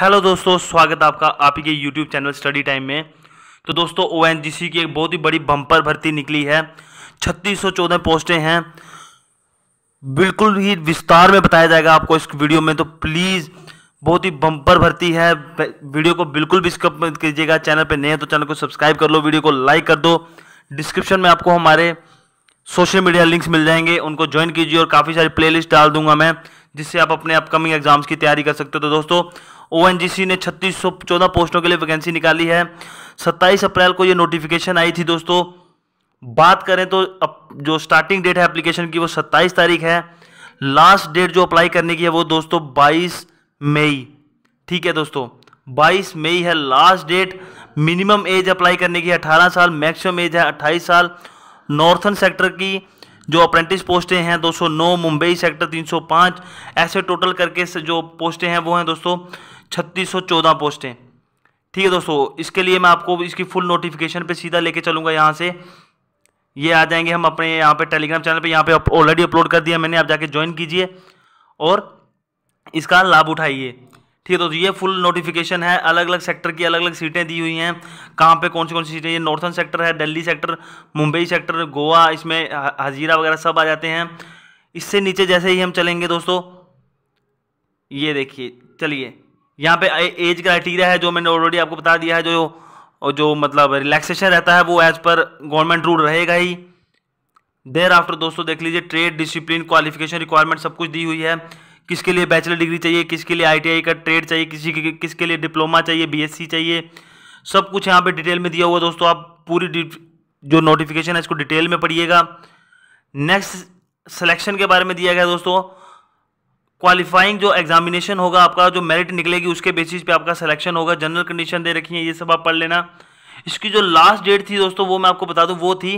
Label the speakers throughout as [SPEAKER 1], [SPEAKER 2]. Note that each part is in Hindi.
[SPEAKER 1] हेलो दोस्तों स्वागत है आपका आप ही के यूट्यूब चैनल स्टडी टाइम में तो दोस्तों ओ की एक बहुत ही बड़ी बम्पर भर्ती निकली है 3614 पोस्टें हैं बिल्कुल ही विस्तार में बताया जाएगा आपको इस वीडियो में तो प्लीज़ बहुत ही बम्पर भर्ती है वीडियो को बिल्कुल भी स्कप मत कीजिएगा चैनल पर नए हैं तो चैनल को सब्सक्राइब कर लो वीडियो को लाइक कर दो डिस्क्रिप्शन में आपको हमारे सोशल मीडिया लिंक्स मिल जाएंगे उनको ज्वाइन कीजिए और काफ़ी सारी प्लेलिस्ट डाल दूंगा मैं जिससे आप अपने अपकमिंग एग्जाम्स की तैयारी कर सकते हो तो दोस्तों ओ ने छत्तीस पोस्टों के लिए वैकेंसी निकाली है सत्ताईस अप्रैल को ये नोटिफिकेशन आई थी दोस्तों बात करें तो जो स्टार्टिंग डेट है एप्लीकेशन की वो 27 तारीख है लास्ट डेट जो अप्लाई करने की है वो दोस्तों 22 मई ठीक है दोस्तों 22 मई है last date minimum age apply करने की अठारह साल मैक्सिमम एज है अट्ठाईस साल नॉर्थन सेक्टर की जो अप्रेंटिस पोस्टें हैं 209 मुंबई सेक्टर 305 ऐसे टोटल करके जो पोस्टें हैं वो हैं दोस्तों 3614 पोस्टें ठीक है दोस्तों इसके लिए मैं आपको इसकी फुल नोटिफिकेशन पे सीधा लेके चलूंगा यहाँ से ये आ जाएंगे हम अपने यहाँ पे टेलीग्राम चैनल पे यहाँ पे ऑलरेडी अपलोड कर दिया मैंने आप जाके ज्वाइन कीजिए और इसका लाभ उठाइए ठीक है दोस्तों ये फुल नोटिफिकेशन है अलग अलग सेक्टर की अलग अलग सीटें दी हुई हैं कहाँ पे कौन सी कौन सी सीटें ये नॉर्थन सेक्टर है दिल्ली सेक्टर मुंबई सेक्टर गोवा इसमें हजीरा वगैरह सब आ जाते हैं इससे नीचे जैसे ही हम चलेंगे दोस्तों ये देखिए चलिए यहाँ पे एज क्राइटीरिया है जो मैंने ऑलरेडी आपको बता दिया है जो जो मतलब रिलैक्सेशन रहता है वो एज पर गवर्नमेंट रूल रहेगा ही देर आफ्टर दोस्तों देख लीजिए ट्रेड डिसिप्लिन क्वालिफिकेशन रिक्वायरमेंट सब कुछ दी हुई है किसके लिए बैचलर डिग्री चाहिए किसके लिए आईटीआई का ट्रेड चाहिए किसी के किसके लिए डिप्लोमा चाहिए बीएससी चाहिए सब कुछ यहाँ पे डिटेल में दिया हुआ दोस्तों आप पूरी जो नोटिफिकेशन है इसको डिटेल में पढ़िएगा नेक्स्ट सिलेक्शन के बारे में दिया गया दोस्तों क्वालिफाइंग जो एग्जामिनेशन होगा आपका जो मेरिट निकलेगी उसके बेसिस पे आपका सिलेक्शन होगा जनरल कंडीशन दे रखी है ये सब आप पढ़ लेना इसकी जो लास्ट डेट थी दोस्तों वो मैं आपको बता दूं वो थी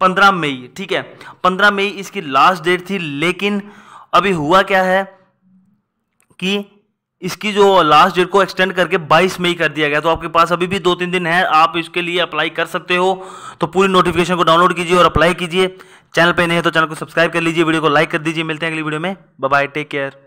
[SPEAKER 1] पंद्रह मई ठीक है पंद्रह मई इसकी लास्ट डेट थी लेकिन अभी हुआ क्या है कि इसकी जो लास्ट डेट को एक्सटेंड करके 22 मई कर दिया गया तो आपके पास अभी भी दो तीन दिन है आप इसके लिए अप्लाई कर सकते हो तो पूरी नोटिफिकेशन को डाउनलोड कीजिए और अप्लाई कीजिए चैनल पे नहीं है तो चैनल को सब्सक्राइब कर लीजिए वीडियो को लाइक कर दीजिए मिलते हैं अगली वीडियो में बाय टेक केयर